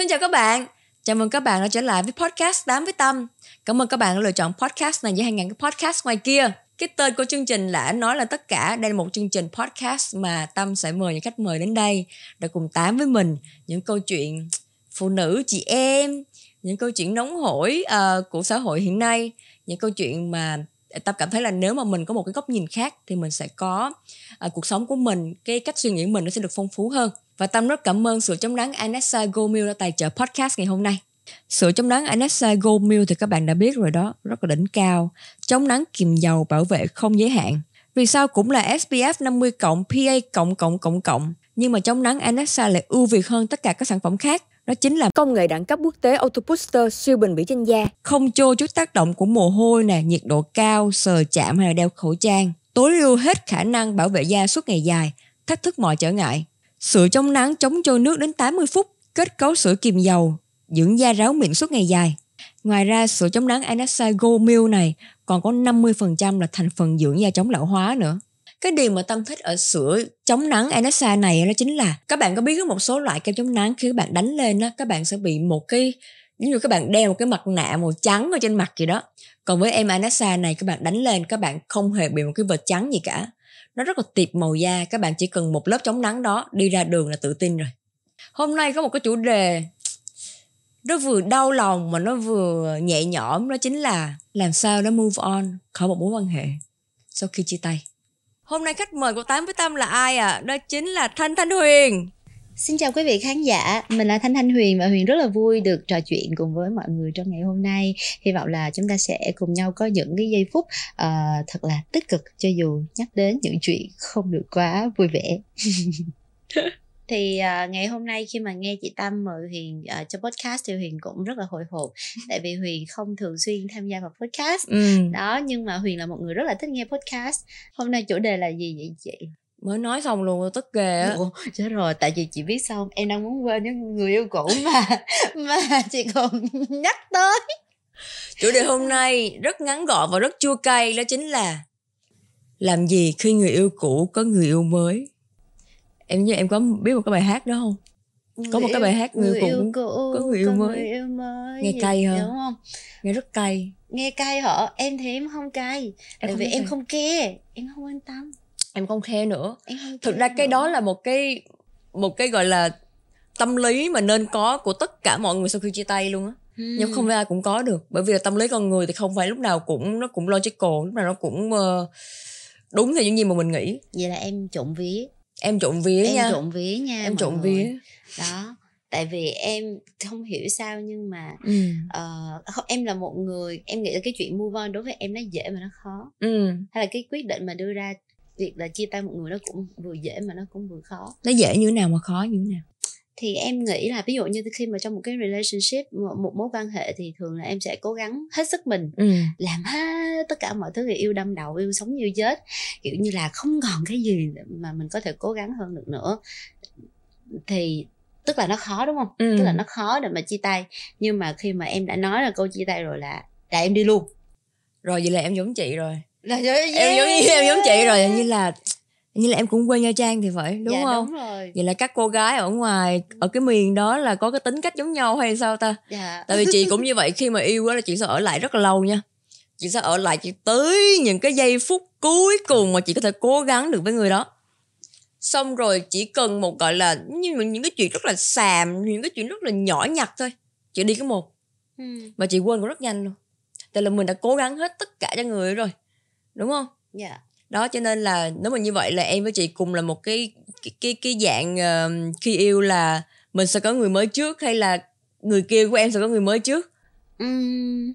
Xin chào các bạn, chào mừng các bạn đã trở lại với podcast tám với Tâm. Cảm ơn các bạn đã lựa chọn podcast này giữa hàng ngàn cái podcast ngoài kia. Cái tên của chương trình là nói là tất cả đây là một chương trình podcast mà Tâm sẽ mời những khách mời đến đây để cùng tám với mình những câu chuyện phụ nữ chị em, những câu chuyện nóng hổi uh, của xã hội hiện nay, những câu chuyện mà tập cảm thấy là nếu mà mình có một cái góc nhìn khác thì mình sẽ có uh, cuộc sống của mình cái cách suy nghĩ mình nó sẽ được phong phú hơn và tâm rất cảm ơn sữa chống nắng Anessa Gomil đã tài trợ podcast ngày hôm nay sữa chống nắng Anessa Gomil thì các bạn đã biết rồi đó rất là đỉnh cao chống nắng kiềm dầu bảo vệ không giới hạn vì sao cũng là SPF 50 cộng PA cộng cộng cộng cộng nhưng mà chống nắng Anessa lại ưu việt hơn tất cả các sản phẩm khác đó chính là công nghệ đẳng cấp quốc tế Auto siêu bền bỉ trên da, không trôi chút tác động của mồ hôi nè, nhiệt độ cao, sờ chạm hay là đeo khẩu trang, tối ưu hết khả năng bảo vệ da suốt ngày dài, thách thức mọi trở ngại. Sữa chống nắng chống trôi nước đến 80 phút, kết cấu sữa kiềm dầu, dưỡng da ráo miệng suốt ngày dài. Ngoài ra, sữa chống nắng Anasago Milk này còn có 50% là thành phần dưỡng da chống lão hóa nữa cái điều mà tâm thích ở sữa chống nắng anessa này đó chính là các bạn có biết một số loại kem chống nắng khi các bạn đánh lên á các bạn sẽ bị một cái giống như các bạn đeo một cái mặt nạ màu trắng ở trên mặt gì đó còn với em anessa này các bạn đánh lên các bạn không hề bị một cái vệt trắng gì cả nó rất là tiệp màu da các bạn chỉ cần một lớp chống nắng đó đi ra đường là tự tin rồi hôm nay có một cái chủ đề nó vừa đau lòng mà nó vừa nhẹ nhõm đó chính là làm sao để move on khỏi một mối quan hệ sau khi chia tay Hôm nay khách mời của Tám với Tâm là ai ạ? À? Đó chính là Thanh Thanh Huyền. Xin chào quý vị khán giả, mình là Thanh Thanh Huyền và Huyền rất là vui được trò chuyện cùng với mọi người trong ngày hôm nay. Hy vọng là chúng ta sẽ cùng nhau có những cái giây phút uh, thật là tích cực cho dù nhắc đến những chuyện không được quá vui vẻ. thì uh, ngày hôm nay khi mà nghe chị Tâm mời Huyền uh, cho podcast thì Huyền cũng rất là hồi hộp tại vì Huyền không thường xuyên tham gia vào podcast ừ. đó nhưng mà Huyền là một người rất là thích nghe podcast hôm nay chủ đề là gì vậy chị mới nói xong luôn tức ghê á chết rồi tại vì chị biết xong em đang muốn quên những người yêu cũ mà mà chị còn nhắc tới chủ đề hôm nay rất ngắn gọn và rất chua cay đó chính là làm gì khi người yêu cũ có người yêu mới em như em có biết một cái bài hát đó không người có một cái bài hát người, người cũng cũ, có người yêu mới, người yêu mới nghe cay hả đúng không nghe rất cay nghe cay hả em thì em không cay em tại vì em không khe, em không quan tâm em không khe nữa em không thực ra cái nữa. đó là một cái một cái gọi là tâm lý mà nên có của tất cả mọi người sau khi chia tay luôn á hmm. nhưng không phải ai cũng có được bởi vì là tâm lý con người thì không phải lúc nào cũng nó cũng logical lúc nào nó cũng uh, đúng theo những gì mà mình nghĩ vậy là em trộm vía em trộn vía em nha trộn vía nha em trộn vía đó tại vì em không hiểu sao nhưng mà ừ. uh, em là một người em nghĩ là cái chuyện mua on đối với em nó dễ mà nó khó ừ. hay là cái quyết định mà đưa ra việc là chia tay một người nó cũng vừa dễ mà nó cũng vừa khó nó dễ như thế nào mà khó như thế nào thì em nghĩ là ví dụ như khi mà trong một cái relationship một mối quan hệ thì thường là em sẽ cố gắng hết sức mình ừ. làm hết tất cả mọi thứ thì yêu đâm đầu yêu sống như chết kiểu như là không còn cái gì mà mình có thể cố gắng hơn được nữa thì tức là nó khó đúng không ừ. tức là nó khó để mà chia tay nhưng mà khi mà em đã nói là câu chia tay rồi là là em đi luôn rồi vậy là em giống chị rồi là giống, yeah. em giống em giống chị rồi như là như là em cũng quê nha trang thì phải đúng dạ, không đúng rồi. vậy là các cô gái ở ngoài ở cái miền đó là có cái tính cách giống nhau hay sao ta dạ. tại vì chị cũng như vậy khi mà yêu á là chị sẽ ở lại rất là lâu nha chị sẽ ở lại chị tới những cái giây phút cuối cùng mà chị có thể cố gắng được với người đó xong rồi chỉ cần một gọi là như những cái chuyện rất là xàm những cái chuyện rất là nhỏ nhặt thôi chị đi cái một ừ. mà chị quên cũng rất nhanh luôn tại là mình đã cố gắng hết tất cả cho người rồi đúng không dạ đó cho nên là nếu mà như vậy là em với chị cùng là một cái cái cái, cái dạng uh, khi yêu là mình sẽ có người mới trước hay là người kia của em sẽ có người mới trước uhm,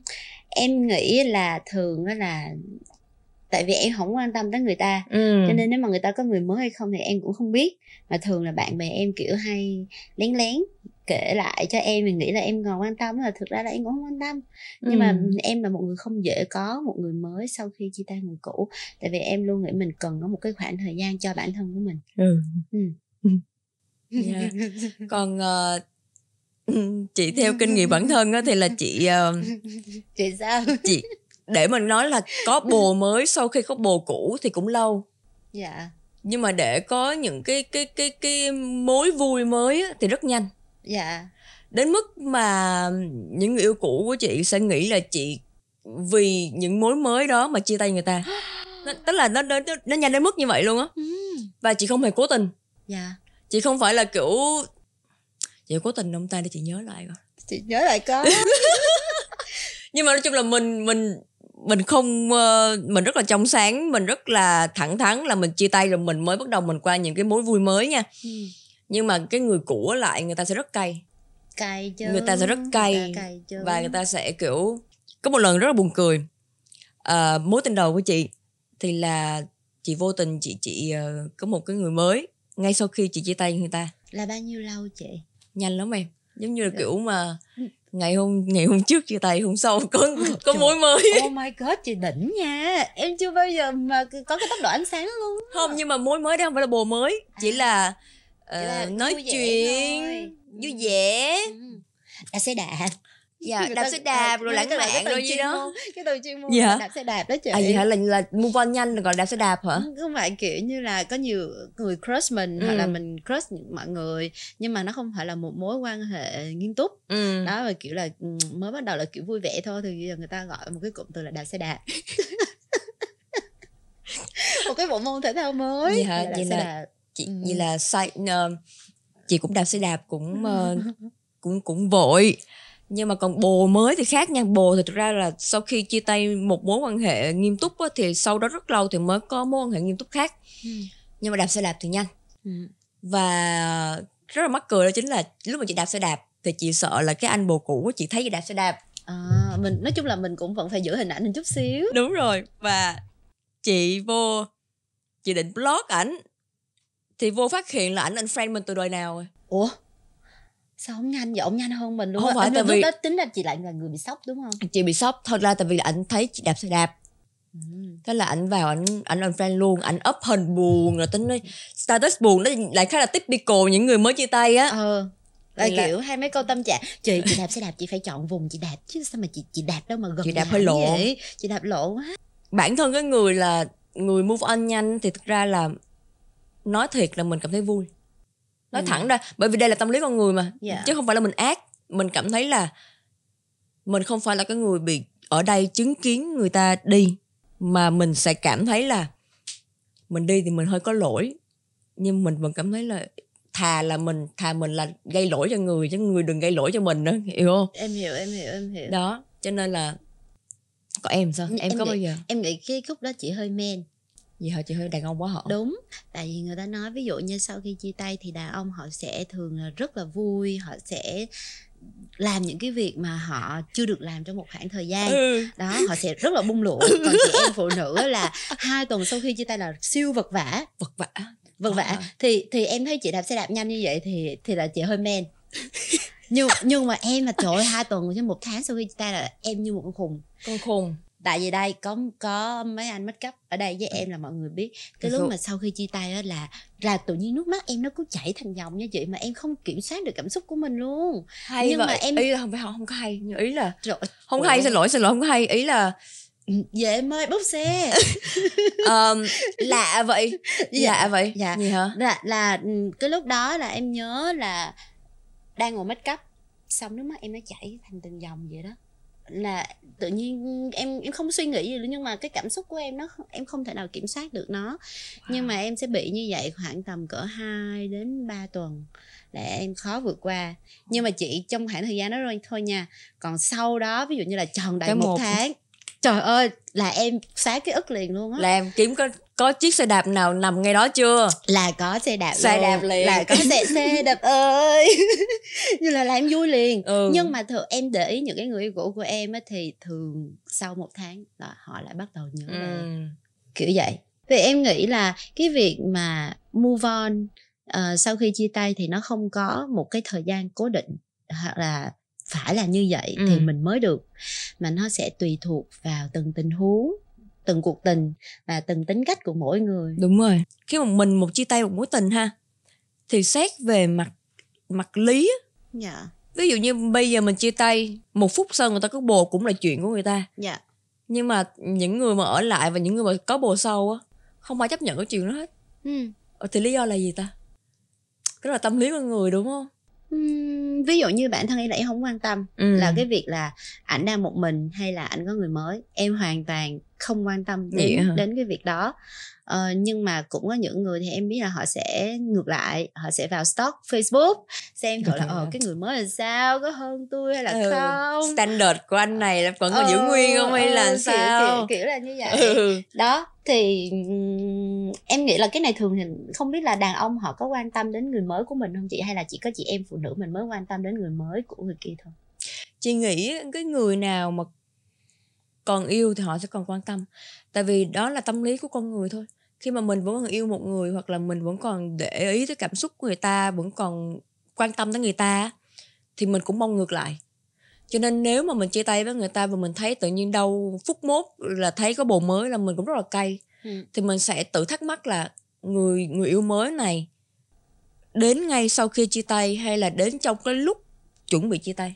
em nghĩ là thường là tại vì em không quan tâm tới người ta ừ. cho nên nếu mà người ta có người mới hay không thì em cũng không biết mà thường là bạn bè em kiểu hay lén lén kể lại cho em mình nghĩ là em còn quan tâm là thực ra là em cũng không quan tâm nhưng ừ. mà em là một người không dễ có một người mới sau khi chia tay người cũ tại vì em luôn nghĩ mình cần có một cái khoảng thời gian cho bản thân của mình ừ. Ừ. Yeah. còn uh, chị theo kinh nghiệm bản thân á thì là chị uh, chị sao chị để mình nói là có bồ mới sau khi có bồ cũ thì cũng lâu dạ nhưng mà để có những cái cái cái cái mối vui mới á, thì rất nhanh dạ đến mức mà những người yêu cũ của chị sẽ nghĩ là chị vì những mối mới đó mà chia tay người ta nó, tức là nó, nó nó nhanh đến mức như vậy luôn á ừ. và chị không hề cố tình dạ chị không phải là kiểu chị cố tình ông ta để chị nhớ lại coi chị nhớ lại có nhưng mà nói chung là mình mình mình không ờ, mình rất là trong sáng mình rất là thẳng thắn là mình chia tay rồi mình mới bắt đầu mình qua những cái mối vui mới nha ừ nhưng mà cái người cũ lại người ta sẽ rất cay cay chứ người ta sẽ rất cay, cay và người ta sẽ kiểu có một lần rất là buồn cười à, mối tình đầu của chị thì là chị vô tình chị chị uh, có một cái người mới ngay sau khi chị chia tay người ta là bao nhiêu lâu chị nhanh lắm em giống như là kiểu mà ngày hôm ngày hôm trước chia tay hôm sau có có Trời mối mới oh my god chị đỉnh nha em chưa bao giờ mà có cái tốc độ ánh sáng luôn không nhưng mà mối mới đó không phải là bồ mới à. chỉ là uh, nói chuyện vui vẻ đạp xe đạp dạ đạp xe à, đạp rồi lãng mạn rồi chi đó cái từ chuyên môn dạ. đạp xe đạp đó chị à gì hả là là mua on nhanh gọi đạp xe đạp hả không phải kiểu như là có nhiều người crush mình ừ. hoặc là mình crush mọi người nhưng mà nó không phải là một mối quan hệ nghiêm túc ừ. đó là kiểu là mới bắt đầu là kiểu vui vẻ thôi thì giờ người ta gọi một cái cụm từ là đạp xe đạp một cái bộ môn thể thao mới gì hả vậy là chị ừ. như là sai uh, ờ, chị cũng đạp xe đạp cũng uh, cũng cũng vội nhưng mà còn bồ mới thì khác nha bồ thì thực ra là sau khi chia tay một mối quan hệ nghiêm túc á, thì sau đó rất lâu thì mới có mối quan hệ nghiêm túc khác ừ. nhưng mà đạp xe đạp thì nhanh ừ. và rất là mắc cười đó chính là lúc mà chị đạp xe đạp thì chị sợ là cái anh bồ cũ của chị thấy chị đạp xe đạp à, mình nói chung là mình cũng vẫn phải giữ hình ảnh mình chút xíu đúng rồi và chị vô chị định block ảnh thì vô phát hiện là ảnh unfriend mình từ đời nào rồi ủa sao không nhanh vậy ông nhanh hơn mình luôn không phải tại vì đó tính là chị lại là người bị sốc đúng không chị bị sốc thật ra tại vì là ảnh thấy chị đạp xe đạp ừ. thế là ảnh vào ảnh ảnh unfriend luôn ảnh up hình buồn rồi tính nói status buồn nó lại khá là typical những người mới chia tay á ừ là kiểu hai mấy câu tâm trạng trời chị đạp xe đạp chị phải chọn vùng chị đạp chứ sao mà chị chị đạp đâu mà gần chị đạp hơi lộ vậy? chị đạp lộ quá bản thân cái người là người move on nhanh thì thực ra là nói thiệt là mình cảm thấy vui nói ừ. thẳng ra bởi vì đây là tâm lý con người mà yeah. Dạ. chứ không phải là mình ác mình cảm thấy là mình không phải là cái người bị ở đây chứng kiến người ta đi mà mình sẽ cảm thấy là mình đi thì mình hơi có lỗi nhưng mình vẫn cảm thấy là thà là mình thà mình là gây lỗi cho người chứ người đừng gây lỗi cho mình nữa hiểu không em hiểu em hiểu em hiểu đó cho nên là có em sao em, em có nghĩ, bao giờ em nghĩ cái khúc đó chị hơi men vì họ chị hơi đàn ông quá họ đúng tại vì người ta nói ví dụ như sau khi chia tay thì đàn ông họ sẽ thường là rất là vui họ sẽ làm những cái việc mà họ chưa được làm trong một khoảng thời gian ừ. đó họ sẽ rất là bung lụa ừ. còn chị em phụ nữ là hai tuần sau khi chia tay là siêu vật vả vật vả vật ờ, vả à. Ờ. thì thì em thấy chị đạp xe đạp nhanh như vậy thì thì là chị hơi men nhưng nhưng mà em mà trời hai tuần chứ một tháng sau khi chia tay là em như một con khùng con khùng tại vì đây có có mấy anh make up ở đây với ừ. em là mọi người biết cái lúc mà sau khi chia tay á là là tự nhiên nước mắt em nó cứ chảy thành dòng như vậy mà em không kiểm soát được cảm xúc của mình luôn hay nhưng vậy. mà em ý là không phải không, không có hay nhưng ý là Trời, không hay xin lỗi xin lỗi không có hay ý là ừ, dạ em ơi bốc xe um, lạ vậy dạ. lạ vậy dạ gì hả là, là ừ, cái lúc đó là em nhớ là đang ngồi make up xong nước mắt em nó chảy thành từng dòng vậy đó là tự nhiên em em không suy nghĩ gì nữa nhưng mà cái cảm xúc của em nó em không thể nào kiểm soát được nó wow. nhưng mà em sẽ bị như vậy khoảng tầm cỡ 2 đến 3 tuần để em khó vượt qua nhưng mà chị trong khoảng thời gian đó rồi thôi nha còn sau đó ví dụ như là tròn đầy một, một tháng trời ơi là em xóa cái ức liền luôn á là em kiếm có có chiếc xe đạp nào nằm ngay đó chưa là có xe đạp xe luôn. đạp liền là có xe xe đạp ơi như là làm vui liền ừ. nhưng mà thường em để ý những cái người yêu cũ của em á thì thường sau một tháng là họ lại bắt đầu nhớ ừ. kiểu vậy vì em nghĩ là cái việc mà move on uh, sau khi chia tay thì nó không có một cái thời gian cố định hoặc là phải là như vậy ừ. thì mình mới được mà nó sẽ tùy thuộc vào từng tình huống từng cuộc tình và từng tính cách của mỗi người đúng rồi khi mà mình một chia tay một mối tình ha thì xét về mặt mặt lý dạ. ví dụ như bây giờ mình chia tay một phút sau người ta có bồ cũng là chuyện của người ta dạ. nhưng mà những người mà ở lại và những người mà có bồ sau á không ai chấp nhận cái chuyện đó hết ừ. Ờ, thì lý do là gì ta cái là tâm lý con người đúng không ví dụ như bản thân em là em không quan tâm ừ. là cái việc là ảnh đang một mình hay là ảnh có người mới em hoàn toàn không quan tâm đến đến cái việc đó ờ, nhưng mà cũng có những người thì em biết là họ sẽ ngược lại họ sẽ vào stock facebook xem thử là ờ cái người mới là sao có hơn tôi hay là ừ. không standard của anh này là vẫn còn ừ, giữ ờ, nguyên không hay ừ, là kiểu, sao kiểu, kiểu là như vậy ừ. đó thì em nghĩ là cái này thường thì không biết là đàn ông họ có quan tâm đến người mới của mình không chị hay là chỉ có chị em phụ nữ mình mới quan tâm đến người mới của người kia thôi chị nghĩ cái người nào mà còn yêu thì họ sẽ còn quan tâm tại vì đó là tâm lý của con người thôi khi mà mình vẫn còn yêu một người hoặc là mình vẫn còn để ý tới cảm xúc của người ta vẫn còn quan tâm tới người ta thì mình cũng mong ngược lại cho nên nếu mà mình chia tay với người ta và mình thấy tự nhiên đâu phút mốt là thấy có bồ mới là mình cũng rất là cay ừ. thì mình sẽ tự thắc mắc là người người yêu mới này đến ngay sau khi chia tay hay là đến trong cái lúc chuẩn bị chia tay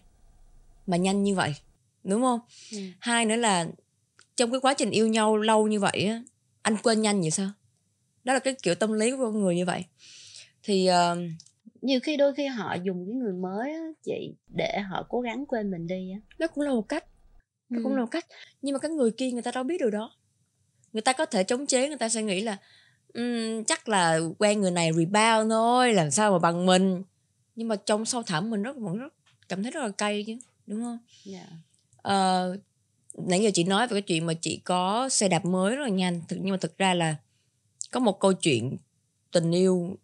mà nhanh như vậy đúng không ừ. hai nữa là trong cái quá trình yêu nhau lâu như vậy á anh quên nhanh vậy sao đó là cái kiểu tâm lý của con người như vậy thì uh, nhiều khi đôi khi họ dùng cái người mới á, chị để họ cố gắng quên mình đi á. đó cũng là một cách nó ừ. cũng là một cách nhưng mà cái người kia người ta đâu biết điều đó người ta có thể chống chế người ta sẽ nghĩ là um, chắc là quen người này rebound thôi làm sao mà bằng mình nhưng mà trong sâu thẳm mình rất vẫn rất cảm thấy rất là cay chứ đúng không yeah. Dạ. Ờ, nãy giờ chị nói về cái chuyện mà chị có xe đạp mới rất là nhanh thực nhưng mà thực ra là có một câu chuyện tình yêu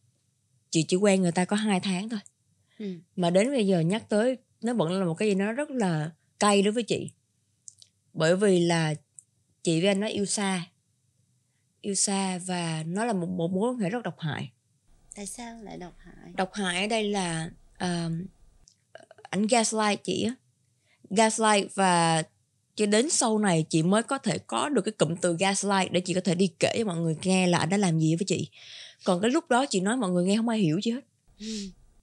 chị chỉ quen người ta có hai tháng thôi ừ. mà đến bây giờ nhắc tới nó vẫn là một cái gì nó rất là cay đối với chị bởi vì là chị với anh nó yêu xa yêu xa và nó là một, một mối quan hệ rất độc hại tại sao lại độc hại độc hại ở đây là uh, ờ, anh gaslight chị á gaslight và cho đến sau này chị mới có thể có được cái cụm từ gaslight để chị có thể đi kể cho mọi người nghe là anh đã làm gì với chị còn cái lúc đó chị nói mọi người nghe không ai hiểu gì hết ừ.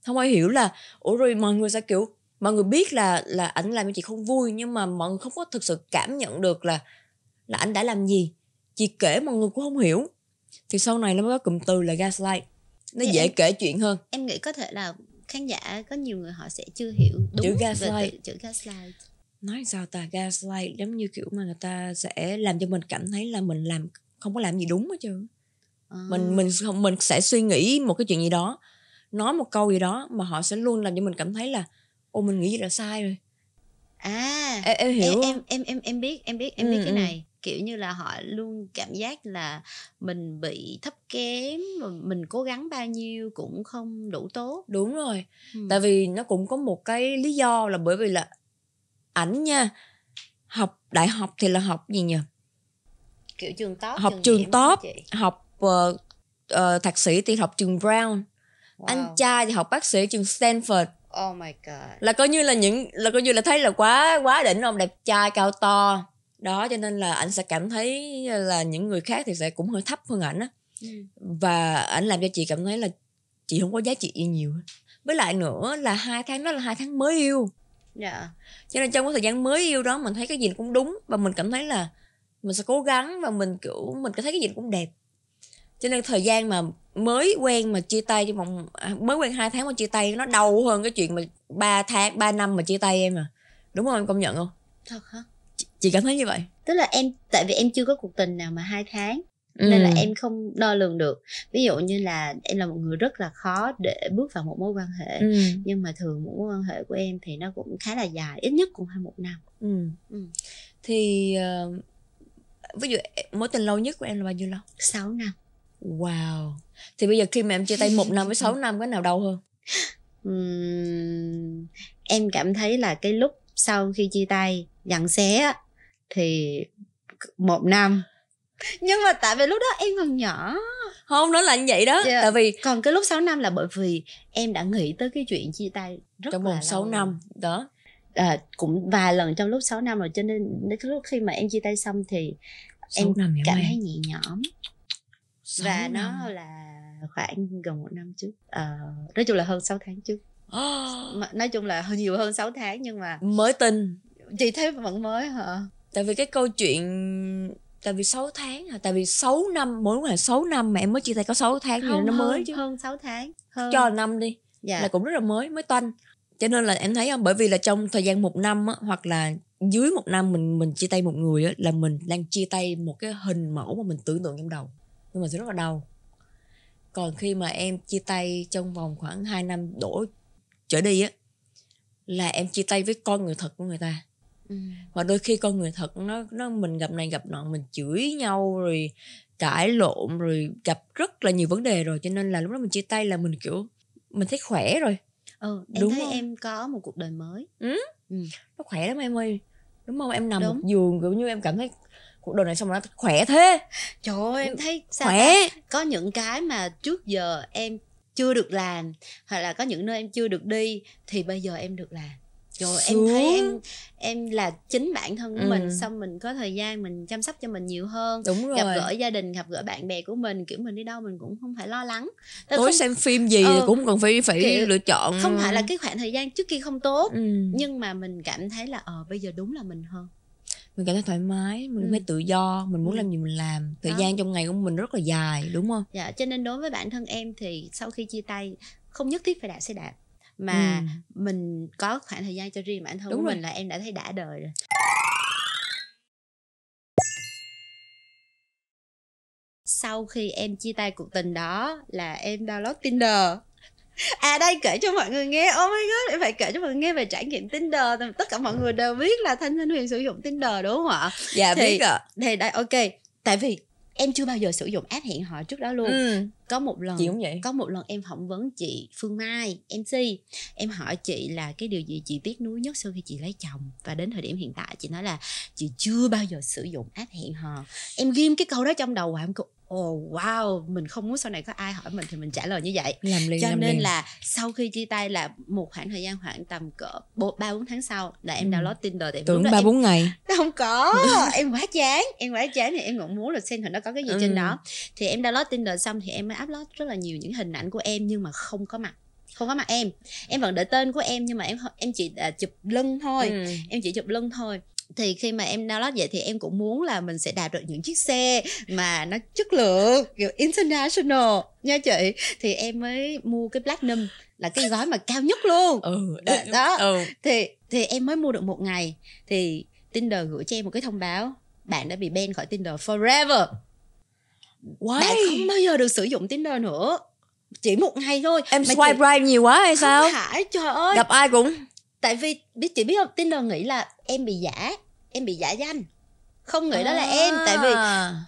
không ai hiểu là ủa rồi mọi người sẽ kiểu mọi người biết là là ảnh làm cho chị không vui nhưng mà mọi người không có thực sự cảm nhận được là là anh đã làm gì chị kể mọi người cũng không hiểu thì sau này nó mới có cụm từ là gaslight nó Thì dễ em- kể chuyện hơn em nghĩ có thể là khán giả có nhiều người họ sẽ chưa hiểu đúng chữ gaslight tự, chữ gaslight nói sao ta gaslight giống như kiểu mà người ta sẽ làm cho mình cảm thấy là mình làm không có làm gì đúng hết trơn à. mình mình mình sẽ suy nghĩ một cái chuyện gì đó nói một câu gì đó mà họ sẽ luôn làm cho mình cảm thấy là ô mình nghĩ gì là sai rồi à em, em hiểu em, em em em biết em biết em ừ, biết cái ừ. này kiểu như là họ luôn cảm giác là mình bị thấp kém mình cố gắng bao nhiêu cũng không đủ tốt đúng rồi ừ. tại vì nó cũng có một cái lý do là bởi vì là ảnh nha học đại học thì là học gì nhỉ kiểu trường top học trường, trường top học uh, uh, thạc sĩ thì học trường brown wow. anh trai thì học bác sĩ trường stanford oh my god là coi như là những là coi như là thấy là quá quá đỉnh ông đẹp trai cao to đó cho nên là ảnh sẽ cảm thấy ờ, là những người khác thì sẽ cũng hơi thấp hơn ảnh á ừ. và ảnh làm cho chị cảm thấy là chị không có giá trị yêu nhiều với lại nữa là hai tháng đó là hai tháng mới yêu dạ cho nên trong cái thời gian mới yêu đó mình thấy cái gì cũng đúng và mình cảm thấy là mình sẽ cố gắng và mình kiểu mình cảm thấy cái gì cũng đẹp cho nên thời gian mà mới quen mà chia tay trong vòng à, mới quen hai tháng mà chia tay nó đau hơn cái chuyện mà ba tháng 3 năm mà chia tay em à đúng không em công nhận không thật hả chị cảm thấy như vậy tức là em tại vì em chưa có cuộc tình nào mà hai tháng ừ. nên là em không đo lường được ví dụ như là em là một người rất là khó để bước vào một mối quan hệ ừ. nhưng mà thường một mối quan hệ của em thì nó cũng khá là dài ít nhất cũng hai một năm ừ. Ừ. thì uh, ví dụ mối tình lâu nhất của em là bao nhiêu lâu 6 năm wow thì bây giờ khi mà em chia tay một năm với 6 năm cái nào đau hơn uhm, em cảm thấy là cái lúc sau khi chia tay dặn xé thì một năm nhưng mà tại vì lúc đó em còn nhỏ không nó là như vậy đó yeah. Dạ. tại vì còn cái lúc 6 năm là bởi vì em đã nghĩ tới cái chuyện chia tay rất trong vòng 6 năm đó à, cũng vài lần trong lúc 6 năm rồi cho nên đến cái lúc khi mà em chia tay xong thì em năm cảm thấy nhẹ nhõm và năm. nó là khoảng gần một năm trước à, nói chung là hơn 6 tháng trước nói chung là nhiều hơn 6 tháng nhưng mà mới tin chị thấy vẫn mới hả tại vì cái câu chuyện tại vì 6 tháng à tại vì 6 năm mỗi là 6 năm mà em mới chia tay có 6 tháng không, nó hơn, mới chứ hơn 6 tháng hơn. cho năm đi dạ. là cũng rất là mới mới toanh cho nên là em thấy không à, bởi vì là trong thời gian một năm á, hoặc là dưới một năm mình mình chia tay một người á, là mình đang chia tay một cái hình mẫu mà mình tưởng tượng trong đầu nhưng mà rất là đau còn khi mà em chia tay trong vòng khoảng 2 năm đổ trở đi á là em chia tay với con người thật của người ta và đôi khi con người thật nó nó mình gặp này gặp nọ mình chửi nhau rồi cãi lộn rồi gặp rất là nhiều vấn đề rồi cho nên là lúc đó mình chia tay là mình kiểu mình thấy khỏe rồi ừ, em đúng thấy không? em có một cuộc đời mới ừ? ừ nó khỏe lắm em ơi đúng không em nằm đúng. một giường kiểu như em cảm thấy cuộc đời này xong rồi nó khỏe thế trời ơi em thấy sao khỏe ta? có những cái mà trước giờ em chưa được làm hoặc là có những nơi em chưa được đi thì bây giờ em được làm rồi em thấy em em là chính bản thân của ừ. mình xong mình có thời gian mình chăm sóc cho mình nhiều hơn đúng rồi gặp gỡ gia đình gặp gỡ bạn bè của mình kiểu mình đi đâu mình cũng không phải lo lắng tối không... xem phim gì ừ. cũng cần phải phải lựa chọn không phải là cái khoảng thời gian trước kia không tốt ừ. nhưng mà mình cảm thấy là ờ bây giờ đúng là mình hơn mình cảm thấy thoải mái mình ừ. thấy tự do mình muốn ừ. làm gì mình làm thời Đó. gian trong ngày của mình rất là dài đúng không dạ cho nên đối với bản thân em thì sau khi chia tay không nhất thiết phải đạp xe đạp mà ừ. mình có khoảng thời gian cho riêng bản thân Đúng của rồi. mình là em đã thấy đã đời rồi sau khi em chia tay cuộc tình đó là em download Tinder à đây kể cho mọi người nghe oh my god em phải kể cho mọi người nghe về trải nghiệm tinder tất cả mọi người đều biết là thanh thanh huyền sử dụng tinder đúng không ạ dạ thì, biết ạ thì đây ok tại vì em chưa bao giờ sử dụng app hẹn hò trước đó luôn ừ có một lần chị cũng vậy có một lần em phỏng vấn chị Phương Mai MC em hỏi chị là cái điều gì chị tiếc nuối nhất sau khi chị lấy chồng và đến thời điểm hiện tại chị nói là chị chưa bao giờ sử dụng app hẹn hò em ghim cái câu đó trong đầu và em cũng oh wow mình không muốn sau này có ai hỏi mình thì mình trả lời như vậy làm liền, cho làm nên liền. là sau khi chia tay là một khoảng thời gian khoảng tầm cỡ ba bốn tháng sau là em ừ. download tinder tại tưởng ba bốn ngày không có em quá chán em quá chán thì em cũng muốn là xem thử nó có cái gì ừ. trên đó thì em download tinder xong thì em mới upload rất là nhiều những hình ảnh của em nhưng mà không có mặt không có mặt em em vẫn để tên của em nhưng mà em em chỉ à, chụp lưng thôi ừ. em chỉ chụp lưng thôi thì khi mà em download vậy thì em cũng muốn là mình sẽ đạt được những chiếc xe mà nó chất lượng kiểu international nha chị thì em mới mua cái platinum là cái gói mà cao nhất luôn ừ, đó ừ. thì thì em mới mua được một ngày thì tinder gửi cho em một cái thông báo bạn đã bị ban khỏi tinder forever Why? Bạn không bao giờ được sử dụng Tinder nữa chỉ một ngày thôi em Mày swipe chị... right nhiều quá hay sao phải trời ơi gặp ai cũng tại vì biết chị biết không Tinder nghĩ là em bị giả em bị giả danh không nghĩ à. đó là à. em tại vì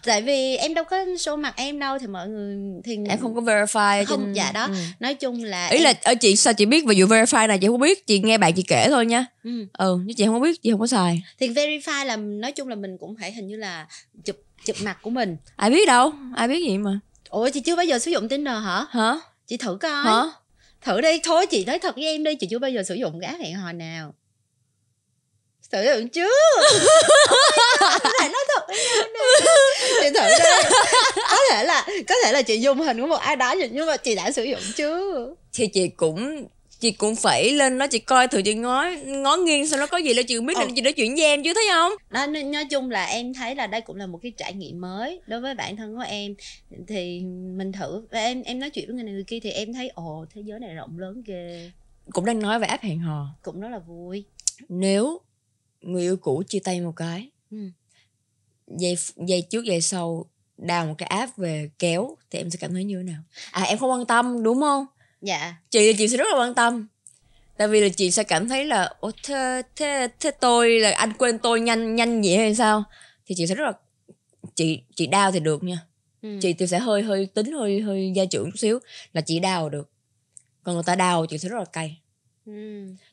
tại vì em đâu có show mặt em đâu thì mọi người thì em không có verify không trên... dạ đó ừ. nói chung là ý em... là ở chị sao chị biết về vụ verify này chị không biết chị nghe bạn chị kể thôi nha ừ, ừ chị không có biết chị không có xài thì verify là nói chung là mình cũng phải hình như là chụp chụp mặt của mình ai biết đâu ai biết gì mà ủa chị chưa bao giờ sử dụng tinder hả hả chị thử coi hả thử đi thôi chị nói thật với em đi chị chưa bao giờ sử dụng gái hẹn hò nào sở hưởng chưa này nói thật chị thử đây có thể là có thể là chị dùng hình của một ai đó nhưng mà chị đã sử dụng chưa thì chị cũng chị cũng phải lên nó chị coi thử chị ngó ngó nghiêng xem nó có gì là chị biết là ờ. chị nói chuyện với em chứ thấy không đó nói chung là em thấy là đây cũng là một cái trải nghiệm mới đối với bản thân của em thì mình thử em em nói chuyện với người này người kia thì em thấy ồ thế giới này rộng lớn ghê cũng đang nói về app hẹn hò cũng rất là vui nếu người yêu cũ chia tay một cái dây ừ. dây trước dây sau đào một cái app về kéo thì em sẽ cảm thấy như thế nào à em không quan tâm đúng không dạ chị thì chị sẽ rất là quan tâm tại vì là chị sẽ cảm thấy là ô thế thế thế tôi là anh quên tôi nhanh nhanh vậy hay sao thì chị sẽ rất là chị chị đào thì được nha ừ. chị thì sẽ hơi hơi tính hơi hơi gia trưởng chút xíu là chị đào được còn người ta đào chị sẽ rất là cay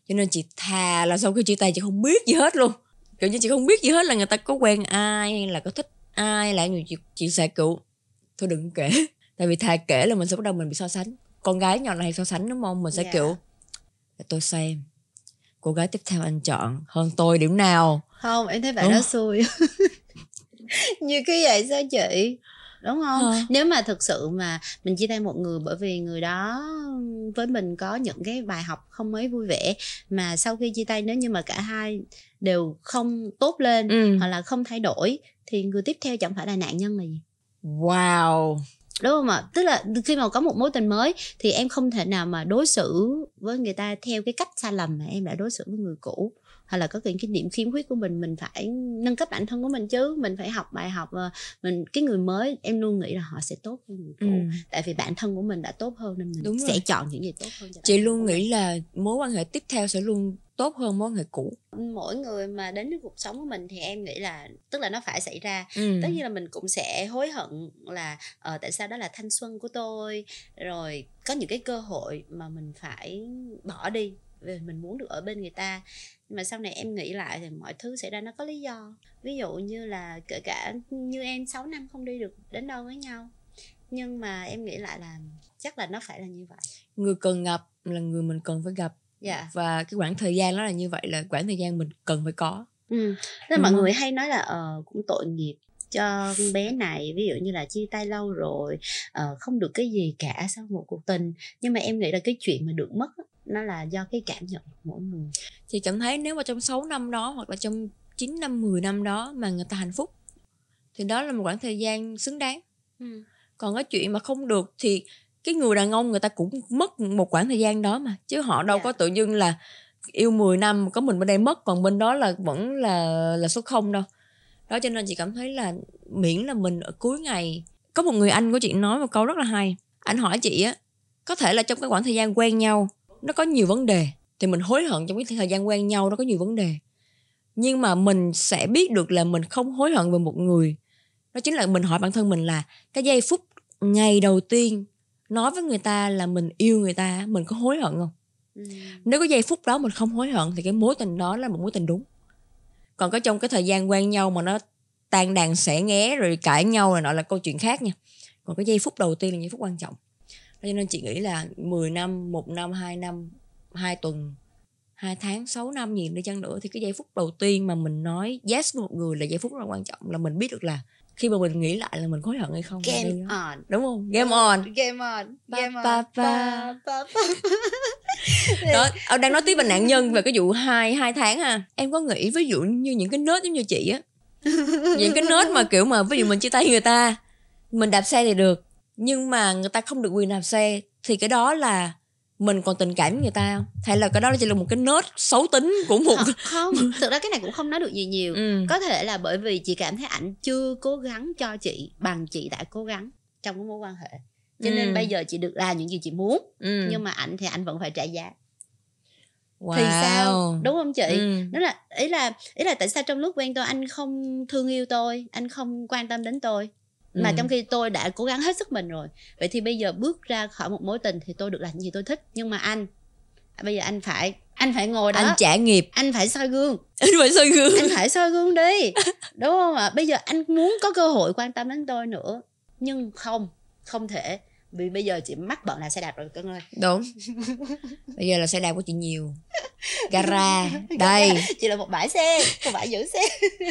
cho nên chị thà là sau khi chia tay chị không biết gì hết luôn kiểu như chị không biết gì hết là người ta có quen ai là có thích ai là người chị, chị sẽ cựu thôi đừng kể tại vì thà kể là mình sẽ bắt đầu mình bị so sánh con gái nhỏ này so sánh đúng không mình sẽ yeah. Dạ. kiểu để tôi xem cô gái tiếp theo anh chọn hơn tôi điểm nào không em thấy bạn đó xui như cái vậy sao chị đúng không ừ. nếu mà thực sự mà mình chia tay một người bởi vì người đó với mình có những cái bài học không mấy vui vẻ mà sau khi chia tay nếu như mà cả hai đều không tốt lên ừ. hoặc là không thay đổi thì người tiếp theo chẳng phải là nạn nhân là gì wow đúng không ạ tức là khi mà có một mối tình mới thì em không thể nào mà đối xử với người ta theo cái cách sai lầm mà em đã đối xử với người cũ hay là có những cái điểm khiếm khuyết của mình mình phải nâng cấp bản thân của mình chứ mình phải học bài học ờ, mình cái người mới em luôn nghĩ là họ sẽ tốt hơn người cũ ừ. tại vì bản thân của mình đã tốt hơn nên mình Đúng sẽ rồi. chọn những gì tốt hơn chị luôn nghĩ là mối quan hệ tiếp theo sẽ luôn tốt hơn mối quan hệ cũ mỗi người mà đến với cuộc sống của mình thì em nghĩ là tức là nó phải xảy ra ừ. tất nhiên là mình cũng sẽ hối hận là uh, tại sao đó là thanh xuân của tôi rồi có những cái cơ hội mà mình phải bỏ đi vì mình muốn được ở bên người ta nhưng mà sau này em nghĩ lại thì mọi thứ xảy ra nó có lý do ví dụ như là kể cả như em 6 năm không đi được đến đâu với nhau nhưng mà em nghĩ lại là chắc là nó phải là như vậy người cần gặp là người mình cần phải gặp dạ. và cái khoảng thời gian đó là như vậy là khoảng thời gian mình cần phải có ừ. Nên mọi người hay nói là ờ, cũng tội nghiệp cho bé này ví dụ như là chia tay lâu rồi uh, không được cái gì cả sau một cuộc tình nhưng mà em nghĩ là cái chuyện mà được mất nó là do cái cảm nhận của mỗi người chị cảm thấy nếu mà trong 6 năm đó hoặc là trong 9 năm 10 năm đó mà người ta hạnh phúc thì đó là một khoảng thời gian xứng đáng ừ. còn cái chuyện mà không được thì cái người đàn ông người ta cũng mất một khoảng thời gian đó mà chứ họ đâu yeah. Dạ. có tự dưng là yêu 10 năm có mình bên đây mất còn bên đó là vẫn là là số không đâu đó cho nên chị cảm thấy là miễn là mình ở cuối ngày có một người anh của chị nói một câu rất là hay anh hỏi chị á có thể là trong cái khoảng thời gian quen nhau nó có nhiều vấn đề thì mình hối hận trong cái thời gian quen nhau nó có nhiều vấn đề nhưng mà mình sẽ biết được là mình không hối hận về một người đó chính là mình hỏi bản thân mình là cái giây phút ngày đầu tiên nói với người ta là mình yêu người ta mình có hối hận không ừ. nếu có giây phút đó mình không hối hận thì cái mối tình đó là một mối tình đúng còn có trong cái thời gian quen nhau mà nó tan đàn sẻ nghé rồi cãi nhau này nọ là câu chuyện khác nha còn cái giây phút đầu tiên là giây phút quan trọng cho nên chị nghĩ là 10 năm một năm hai năm hai tuần hai tháng 6 năm gì đi chăng nữa thì cái giây phút đầu tiên mà mình nói yes với một người là giây phút rất là quan trọng là mình biết được là khi mà mình nghĩ lại là mình hối hận hay không game on đúng không game on game on game on ba, ba, ba, đó ờ, đang nói tiếp về nạn nhân về cái vụ hai hai tháng ha em có nghĩ ví dụ như những cái nốt giống như chị á những cái nốt mà kiểu mà ví dụ mình chia tay người ta mình đạp xe thì được nhưng mà người ta không được quyền làm xe thì cái đó là mình còn tình cảm với người ta không hay là cái đó chỉ là một cái nết xấu tính của một không, không thực ra cái này cũng không nói được gì nhiều ừ. có thể là bởi vì chị cảm thấy ảnh chưa cố gắng cho chị bằng chị đã cố gắng trong cái mối quan hệ cho ừ. nên bây giờ chị được làm những gì chị muốn ừ. nhưng mà ảnh thì anh vẫn phải trả giá wow. thì sao đúng không chị ừ. đó là ý là ý là tại sao trong lúc quen tôi anh không thương yêu tôi anh không quan tâm đến tôi mà ừ. trong khi tôi đã cố gắng hết sức mình rồi vậy thì bây giờ bước ra khỏi một mối tình thì tôi được làm gì tôi thích nhưng mà anh à, bây giờ anh phải anh phải ngồi đó anh trả nghiệp anh phải soi gương anh phải soi gương anh phải soi gương đi đúng không ạ bây giờ anh muốn có cơ hội quan tâm đến tôi nữa nhưng không không thể vì bây giờ chị mắc bận là xe đạp rồi cưng ơi đúng bây giờ là xe đạp của chị nhiều gara đây chị là một bãi xe một bãi giữ xe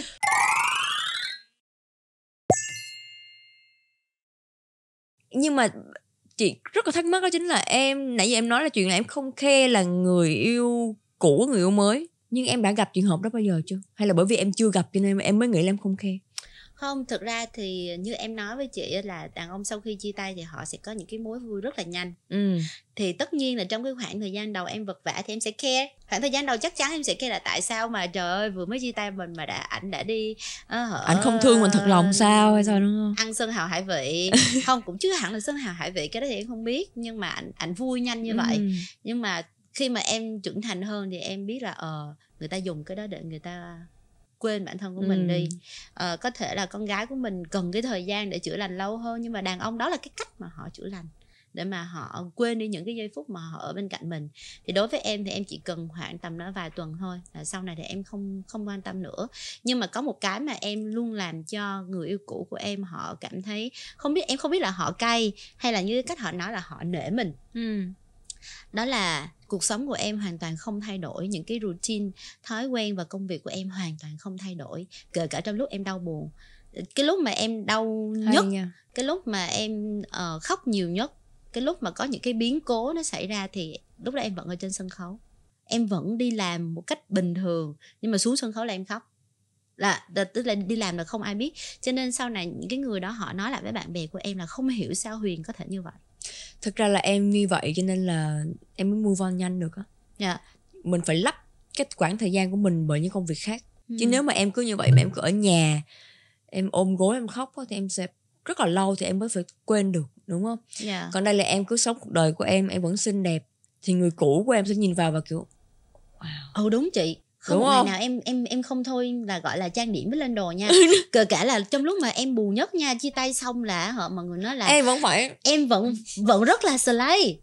nhưng mà chị rất là thắc mắc đó chính là em nãy giờ em nói là chuyện là em không khe là người yêu cũ người yêu mới nhưng em đã gặp trường hợp đó bao giờ chưa hay là bởi vì em chưa gặp cho nên em mới nghĩ là em không khe không thực ra thì như em nói với chị là đàn ông sau khi chia tay thì họ sẽ có những cái mối vui rất là nhanh ừ. thì tất nhiên là trong cái khoảng thời gian đầu em vật vả thì em sẽ care khoảng thời gian đầu chắc chắn em sẽ care là tại sao mà trời ơi vừa mới chia tay mình mà đã ảnh đã đi uh, hở, không thương mình thật lòng sao hay sao đúng không ăn sơn hào hải vị không cũng chưa hẳn là sơn hào hải vị cái đó thì em không biết nhưng mà ảnh ảnh vui nhanh như ừ. vậy nhưng mà khi mà em trưởng thành hơn thì em biết là ờ uh, người ta dùng cái đó để người ta quên bản thân của mình ừ. đi à, có thể là con gái của mình cần cái thời gian để chữa lành lâu hơn nhưng mà đàn ông đó là cái cách mà họ chữa lành để mà họ quên đi những cái giây phút mà họ ở bên cạnh mình thì đối với em thì em chỉ cần khoảng tầm nó vài tuần thôi à, sau này thì em không không quan tâm nữa nhưng mà có một cái mà em luôn làm cho người yêu cũ của em họ cảm thấy không biết em không biết là họ cay hay là như cách họ nói là họ nể mình ừ. đó là cuộc sống của em hoàn toàn không thay đổi những cái routine thói quen và công việc của em hoàn toàn không thay đổi kể cả trong lúc em đau buồn cái lúc mà em đau nhất cái lúc mà em uh, khóc nhiều nhất cái lúc mà có những cái biến cố nó xảy ra thì lúc đó em vẫn ở trên sân khấu em vẫn đi làm một cách bình thường nhưng mà xuống sân khấu là em khóc là, là tức là đi làm là không ai biết cho nên sau này những cái người đó họ nói lại với bạn bè của em là không hiểu sao huyền có thể như vậy thực ra là em như vậy cho nên là em mới move on nhanh được á yeah. Dạ. mình phải lắp cái khoảng thời gian của mình bởi những công việc khác ừ. chứ nếu mà em cứ như vậy mà em cứ ở nhà em ôm gối em khóc thì em sẽ rất là lâu thì em mới phải quên được đúng không yeah. Dạ. còn đây là em cứ sống cuộc đời của em em vẫn xinh đẹp thì người cũ của em sẽ nhìn vào và kiểu wow ừ đúng chị không Đúng ngày nào em em em không thôi là gọi là trang điểm với lên đồ nha ừ. kể cả là trong lúc mà em buồn nhất nha chia tay xong là họ mọi người nói là em vẫn phải em vẫn vẫn rất là slay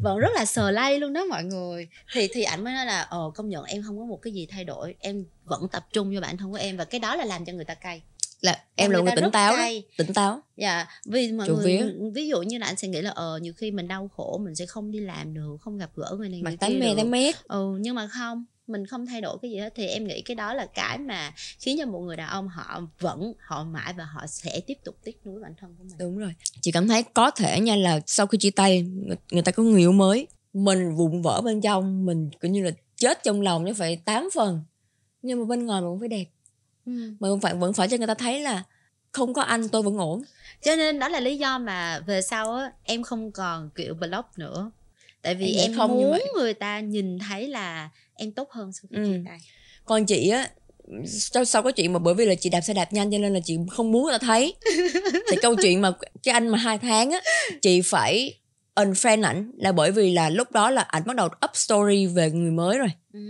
vẫn rất là sờ lay luôn đó mọi người thì thì ảnh mới nói là ồ ờ, công nhận em không có một cái gì thay đổi em vẫn tập trung cho bản thân của em và cái đó là làm cho người ta cay là em, em là người tỉnh táo cay. tỉnh táo dạ vì mọi Chủ người ví dụ như là anh sẽ nghĩ là ờ nhiều khi mình đau khổ mình sẽ không đi làm được không gặp gỡ người này người Mặt kia tám mè tám mét ừ nhưng mà không mình không thay đổi cái gì hết thì em nghĩ cái đó là cái mà khiến cho một người đàn ông họ vẫn họ mãi và họ sẽ tiếp tục tiếc nuối bản thân của mình đúng rồi chị cảm thấy có thể nha là sau khi chia tay người, người ta có người yêu mới mình vụn vỡ bên trong mình cũng như là chết trong lòng nó phải tám phần nhưng mà bên ngoài mình cũng phải đẹp ừ. mình vẫn phải vẫn phải cho người ta thấy là không có anh tôi vẫn ổn cho nên đó là lý do mà về sau á em không còn kiểu blog nữa tại vì em, em không muốn người ta nhìn thấy là em tốt hơn sau khi ừ. chia tay còn chị á sau, sau cái chuyện mà bởi vì là chị đạp xe đạp nhanh cho nên là chị không muốn người ta thấy thì câu chuyện mà cái anh mà hai tháng á chị phải unfriend ảnh là bởi vì là lúc đó là ảnh bắt đầu up story về người mới rồi ừ.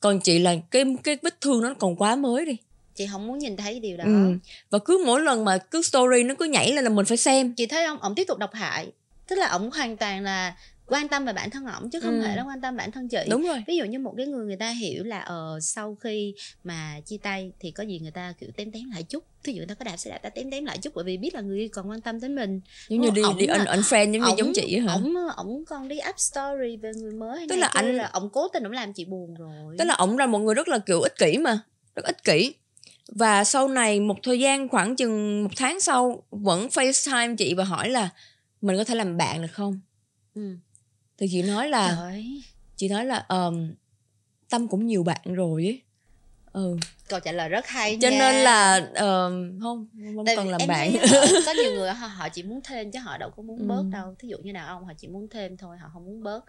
còn chị là cái cái vết thương nó còn quá mới đi chị không muốn nhìn thấy điều đó ừ. và cứ mỗi lần mà cứ story nó cứ nhảy lên là mình phải xem chị thấy không ổng tiếp tục độc hại tức là ổng hoàn toàn là quan tâm về bản thân ổng chứ không ừ. thể là quan tâm bản thân chị đúng rồi ví dụ như một cái người người ta hiểu là ờ uh, sau khi mà chia tay thì có gì người ta kiểu tém tém lại chút thí dụ người ta có đạp xe đạp ta tém tém lại chút bởi vì biết là người còn quan tâm tới mình giống như đi ổng đi ẩn friend giống như giống chị hả ổng ổng còn đi up story về người mới hay tức là anh là ổng cố tình ổng làm chị buồn rồi tức là ổng là một người rất là kiểu ích kỷ mà rất ích kỷ và sau này một thời gian khoảng chừng một tháng sau vẫn FaceTime chị và hỏi là mình có thể làm bạn được không? Ừ thì chị nói là Trời. chị nói là um, tâm cũng nhiều bạn rồi ấy ừ câu trả lời rất hay cho nha. nên là uh, không không Tại cần làm bạn có nhiều người họ, họ chỉ muốn thêm chứ họ đâu có muốn ừ. bớt đâu thí dụ như đàn ông họ chỉ muốn thêm thôi họ không muốn bớt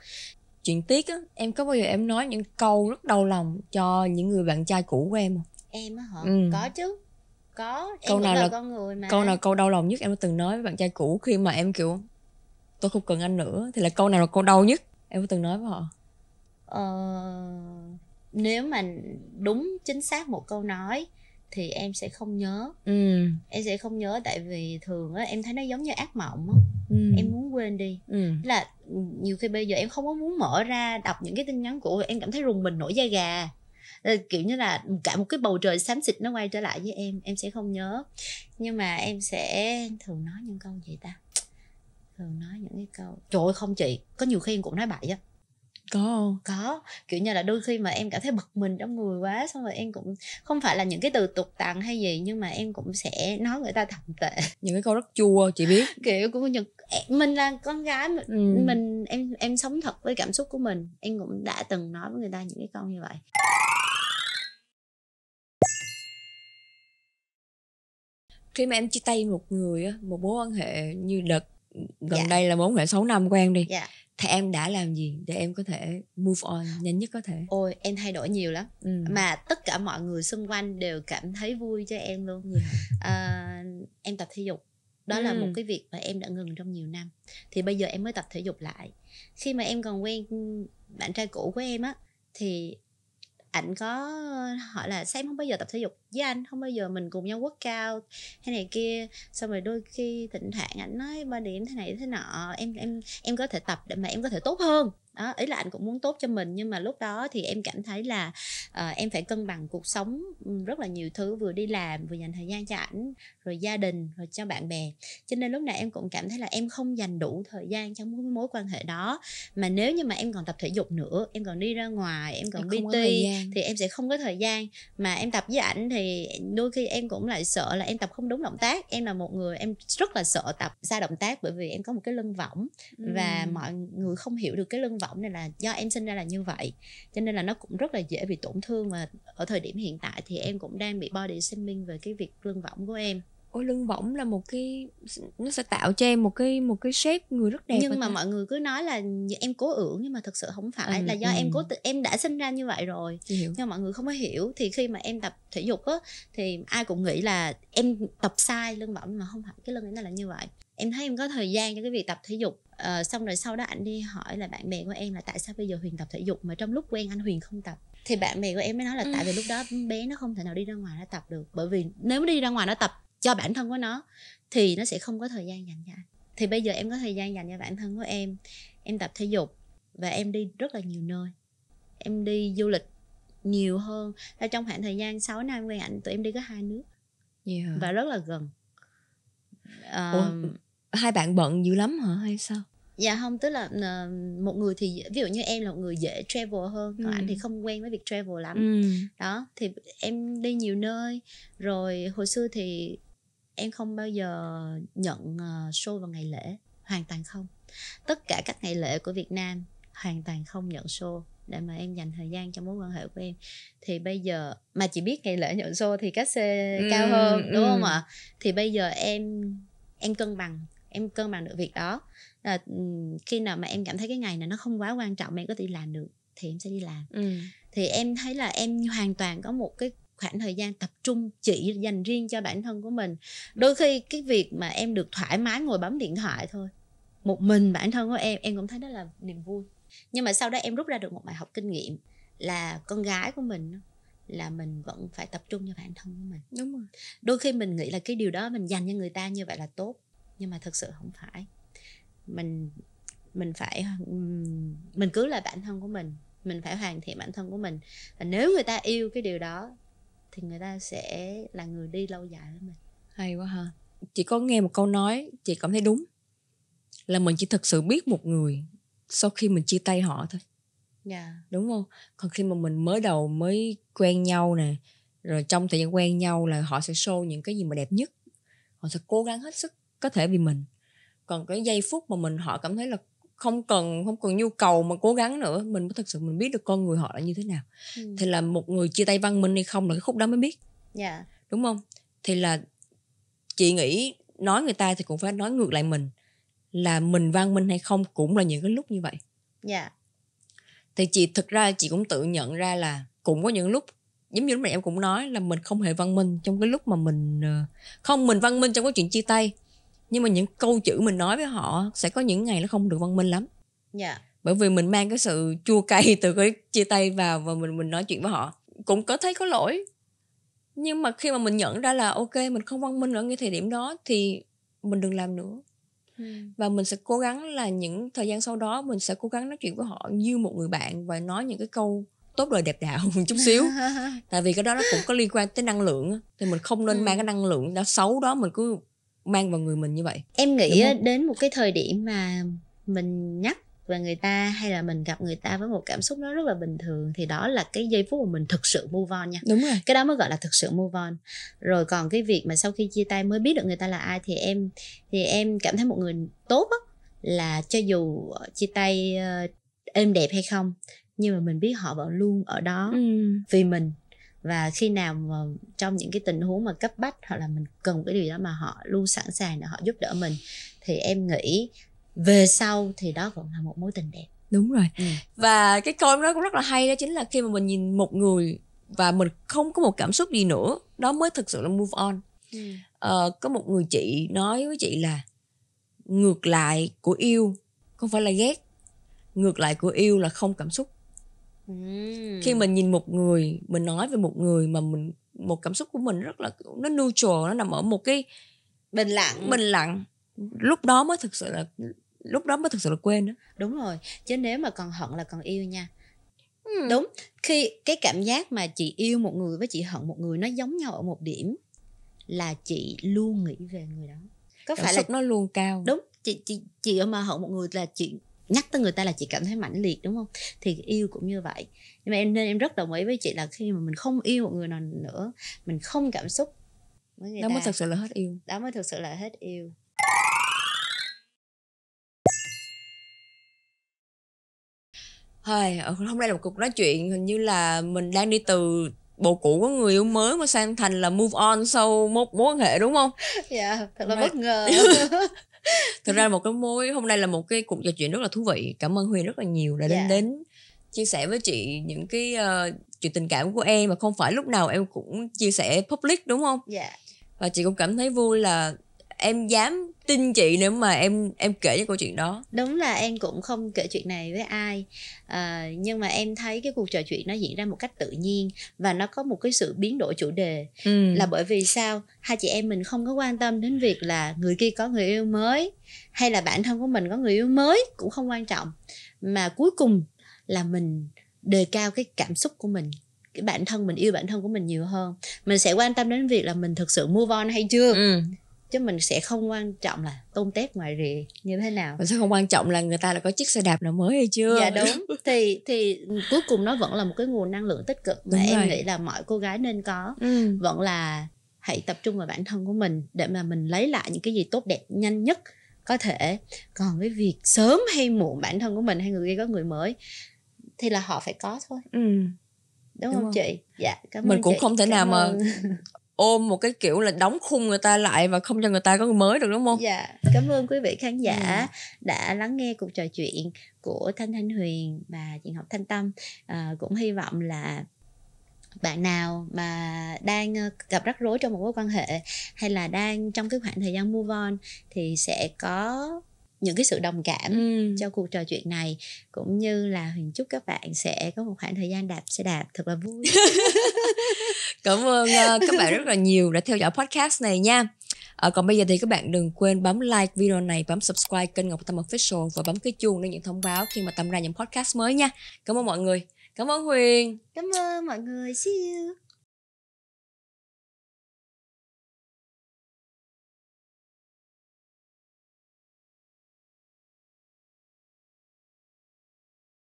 chuyện tiếc á em có bao giờ em nói những câu rất đau lòng cho những người bạn trai cũ của em không em á hả ừ. có chứ có em câu nào là, là con người mà câu nào câu đau lòng nhất em đã từng nói với bạn trai cũ khi mà em kiểu tôi không cần anh nữa thì là câu nào là câu đau nhất em có từng nói với họ ờ, nếu mà đúng chính xác một câu nói thì em sẽ không nhớ ừ. em sẽ không nhớ tại vì thường á em thấy nó giống như ác mộng á ừ. em muốn quên đi ừ. là nhiều khi bây giờ em không có muốn mở ra đọc những cái tin nhắn của em cảm thấy rùng mình nổi da gà ờ, kiểu như là cả một cái bầu trời xám xịt nó quay trở lại với em em sẽ không nhớ nhưng mà em sẽ thường nói những câu vậy ta thường nói những cái câu trời ơi không chị có nhiều khi em cũng nói bậy á có có kiểu như là đôi khi mà em cảm thấy bực mình trong người quá xong rồi em cũng không phải là những cái từ tục tặng hay gì nhưng mà em cũng sẽ nói người ta thậm tệ những cái câu rất chua chị biết kiểu cũng như mình là con gái mình, ừ. mình em em sống thật với cảm xúc của mình em cũng đã từng nói với người ta những cái câu như vậy khi mà em chia tay một người một mối quan hệ như đợt gần dạ. đây là bốn hệ sáu năm của em đi dạ. thì em đã làm gì để em có thể move on nhanh nhất có thể ôi em thay đổi nhiều lắm ừ. mà tất cả mọi người xung quanh đều cảm thấy vui cho em luôn dạ. à, em tập thể dục đó ừ. là một ừ. cái việc mà em đã ngừng trong nhiều năm thì bây giờ em mới tập thể dục lại khi mà em còn quen bạn trai cũ của em á thì ảnh có hỏi là sao không bao giờ tập thể dục với anh không bao giờ mình cùng nhau quất cao hay này kia xong rồi đôi khi thỉnh thoảng ảnh nói ba điểm thế này thế nọ em em em có thể tập để mà em có thể tốt hơn đó ý là anh cũng muốn tốt cho mình nhưng mà lúc đó thì em cảm thấy là uh, em phải cân bằng cuộc sống ừ, rất là nhiều thứ vừa đi làm vừa dành thời gian cho ảnh rồi gia đình rồi cho bạn bè cho nên lúc này em cũng cảm thấy là em không dành đủ thời gian cho mối mối quan hệ đó mà nếu như mà em còn tập thể dục nữa em còn đi ra ngoài em còn em thì em sẽ không có thời gian mà em tập với ảnh thì đôi khi em cũng lại sợ là em tập không đúng động tác em là một người em rất là sợ tập sai động tác bởi vì em có một cái lưng võng ừ. và mọi người không hiểu được cái lưng võng vọng này là do em sinh ra là như vậy cho nên là nó cũng rất là dễ bị tổn thương và ở thời điểm hiện tại thì em cũng đang bị body shaming về cái việc lưng võng của em ôi lưng võng là một cái nó sẽ tạo cho em một cái một cái shape người rất đẹp nhưng mà ta. mọi người cứ nói là em cố ưỡn nhưng mà thật sự không phải ừ, là do ừ. em cố tự, em đã sinh ra như vậy rồi hiểu. nhưng mà mọi người không có hiểu thì khi mà em tập thể dục á thì ai cũng nghĩ là em tập sai lưng võng mà không phải cái lưng ấy nó là như vậy em thấy em có thời gian cho cái việc tập thể dục ờ, xong rồi sau đó anh đi hỏi là bạn bè của em là tại sao bây giờ huyền tập thể dục mà trong lúc quen anh huyền không tập thì bạn bè của em mới nói là ừ. tại vì lúc đó bé nó không thể nào đi ra ngoài nó tập được bởi vì nếu đi ra ngoài nó tập cho bản thân của nó thì nó sẽ không có thời gian dành cho anh thì bây giờ em có thời gian dành cho bản thân của em em tập thể dục và em đi rất là nhiều nơi em đi du lịch nhiều hơn là trong khoảng thời gian 6 năm quen ảnh tụi em đi có hai nước yeah. và rất là gần um, hai bạn bận dữ lắm hả hay sao dạ không tức là ờ, một người thì ví dụ như em là một người dễ travel hơn còn ừ. anh thì ừ. không quen với việc travel lắm ừ. đó thì em đi nhiều nơi rồi hồi xưa thì em không bao giờ nhận ờ, show vào ngày lễ hoàn toàn không tất cả các ngày lễ của việt nam hoàn toàn không nhận show để mà em dành thời gian cho mối quan hệ của em thì bây giờ mà chỉ biết ngày lễ nhận show thì các xe ừ, cao hơn đúng ừ. không ạ thì bây giờ em em cân bằng em cân bằng được việc đó là khi nào mà em cảm thấy cái ngày này nó không quá quan trọng em có thể làm được thì em sẽ đi làm ừ. thì em thấy là em hoàn toàn có một cái khoảng thời gian tập trung chỉ dành riêng cho bản thân của mình đôi khi cái việc mà em được thoải mái ngồi bấm điện thoại thôi một mình bản thân của em em cũng thấy đó là niềm vui nhưng mà sau đó em rút ra được một bài học kinh nghiệm là con gái của mình là mình vẫn phải tập trung cho bản thân của mình đúng rồi đôi khi mình nghĩ là cái điều đó mình dành cho người ta như vậy là tốt nhưng mà thực sự không phải mình mình phải mình cứ là bản thân của mình mình phải hoàn thiện bản thân của mình và nếu người ta yêu cái điều đó thì người ta sẽ là người đi lâu dài với mình hay quá ha chị có nghe một câu nói chị cảm thấy đúng là mình chỉ thực sự biết một người sau khi mình chia tay họ thôi yeah. Dạ. đúng không còn khi mà mình mới đầu mới quen nhau nè rồi trong thời gian quen nhau là họ sẽ show những cái gì mà đẹp nhất họ sẽ cố gắng hết sức có thể vì mình còn cái giây phút mà mình họ cảm thấy là không cần không cần nhu cầu mà cố gắng nữa mình mới thực sự mình biết được con người họ là như thế nào ừ. thì là một người chia tay văn minh hay không là cái khúc đó mới biết yeah. Dạ. đúng không thì là chị nghĩ nói người ta thì cũng phải nói ngược lại mình là mình văn minh hay không cũng là những cái lúc như vậy dạ thì chị thực ra chị cũng tự nhận ra là cũng có những lúc giống như lúc này em cũng nói là mình không hề văn minh trong cái lúc mà mình ờ, không mình văn minh trong cái chuyện chia tay nhưng mà những câu chữ mình nói với họ sẽ có những ngày nó không được văn minh lắm yeah. Dạ. bởi vì mình mang cái sự chua cay từ cái chia tay vào và mình mình nói chuyện với họ cũng có thấy có lỗi nhưng mà khi mà mình nhận ra là ok mình không văn minh ở ngay thời điểm đó thì mình đừng làm nữa ừ. và mình sẽ cố gắng là những thời gian sau đó mình sẽ cố gắng nói chuyện với họ như một người bạn và nói những cái câu tốt đời đẹp đạo một chút xíu tại vì cái đó nó cũng có liên quan tới năng lượng thì mình không nên ừ. mang cái năng lượng đó xấu đó mình cứ mang vào người mình như vậy em nghĩ đến một cái thời điểm mà mình nhắc và người ta hay là mình gặp người ta với một cảm xúc nó rất là bình thường thì đó là cái giây phút mà mình thực sự move on nha đúng rồi cái đó mới gọi là thực sự move on rồi còn cái việc mà sau khi chia tay mới biết được người ta là ai thì em thì em cảm thấy một người tốt á là cho dù chia tay ờ, êm đẹp hay không nhưng mà mình biết họ vẫn luôn ở đó ừ. vì mình và khi nào mà trong những cái tình huống mà cấp bách hoặc là mình cần cái điều đó mà họ luôn sẵn sàng để họ giúp đỡ mình thì em nghĩ về sau thì đó vẫn là một mối tình đẹp đúng rồi ừ. và cái câu nói cũng rất là hay đó chính là khi mà mình nhìn một người và mình không có một cảm xúc gì nữa đó mới thực sự là move on ừ. ờ, có một người chị nói với chị là ngược lại của yêu không phải là ghét ngược lại của yêu là không cảm xúc khi mình nhìn một người mình nói về một người mà mình một cảm xúc của mình rất là nó neutral nó nằm ở một cái bình lặng bình lặng lúc đó mới thực sự là lúc đó mới thực sự là quên đó đúng rồi chứ nếu mà còn hận là còn yêu nha mm. đúng khi cái cảm giác mà chị yêu một người với chị hận một người nó giống nhau ở một điểm là chị luôn nghĩ về người đó có cảm phải là nó luôn cao đúng chị chị chị mà hận một người là chị nhắc tới người ta là chị cảm thấy mãnh liệt đúng không thì yêu cũng như vậy nhưng mà em nên em rất đồng ý với chị là khi mà mình không yêu một người nào nữa mình không cảm xúc với người đó ta, mới thực sự là hết yêu đó mới thật sự là hết yêu Hồi, hôm nay là một cuộc nói chuyện hình như là mình đang đi từ bộ cũ có người yêu mới mà sang thành là move on sau một mối quan hệ đúng không dạ yeah, thật là bất ngờ Thật ra một cái mối hôm nay là một cái cuộc trò chuyện rất là thú vị cảm ơn huyền rất là nhiều đã đến yeah. Dạ. đến chia sẻ với chị những cái uh, chuyện tình cảm của em mà không phải lúc nào em cũng chia sẻ public đúng không dạ yeah. và chị cũng cảm thấy vui là em dám tin chị nếu mà em em kể cái câu chuyện đó đúng là em cũng không kể chuyện này với ai à, nhưng mà em thấy cái cuộc trò chuyện nó diễn ra một cách tự nhiên và nó có một cái sự biến đổi chủ đề ừ. là bởi vì sao hai chị em mình không có quan tâm đến việc là người kia có người yêu mới hay là bản thân của mình có người yêu mới cũng không quan trọng mà cuối cùng là mình đề cao cái cảm xúc của mình cái bản thân mình yêu bản thân của mình nhiều hơn mình sẽ quan tâm đến việc là mình thực sự move on hay chưa ừ chứ mình sẽ không quan trọng là tôm tép ngoài rì như thế nào mình sẽ không quan trọng là người ta là có chiếc xe đạp nào mới hay chưa dạ đúng thì thì cuối cùng nó vẫn là một cái nguồn năng lượng tích cực mà đúng em rồi. nghĩ là mọi cô gái nên có ừ. vẫn là hãy tập trung vào bản thân của mình để mà mình lấy lại những cái gì tốt đẹp nhanh nhất có thể còn cái việc sớm hay muộn bản thân của mình hay người kia có người mới thì là họ phải có thôi ừ. đúng, đúng không, không chị dạ cảm mình ơn cũng chị. không thể cảm nào mà ôm một cái kiểu là đóng khung người ta lại và không cho người ta có người mới được đúng không? Dạ, cảm ơn quý vị khán giả ừ. đã lắng nghe cuộc trò chuyện của Thanh Thanh Huyền và chị Ngọc Thanh Tâm. À, cũng hy vọng là bạn nào mà đang ờ, gặp rắc rối trong một mối quan hệ hay là đang trong cái khoảng thời gian move on thì sẽ có những cái sự đồng cảm ừ. cho cuộc trò chuyện này cũng như là huyền chúc các bạn sẽ có một khoảng thời gian đạp xe đạp thật là vui cảm ơn uh, các bạn rất là nhiều đã theo dõi podcast này nha À, còn bây giờ thì các bạn đừng quên bấm like video này, bấm subscribe kênh Ngọc Tâm Official và bấm cái chuông để nhận thông báo khi mà Tâm ra những podcast mới nha. Cảm ơn mọi người. Cảm ơn Huyền. Cảm ơn mọi người. See you.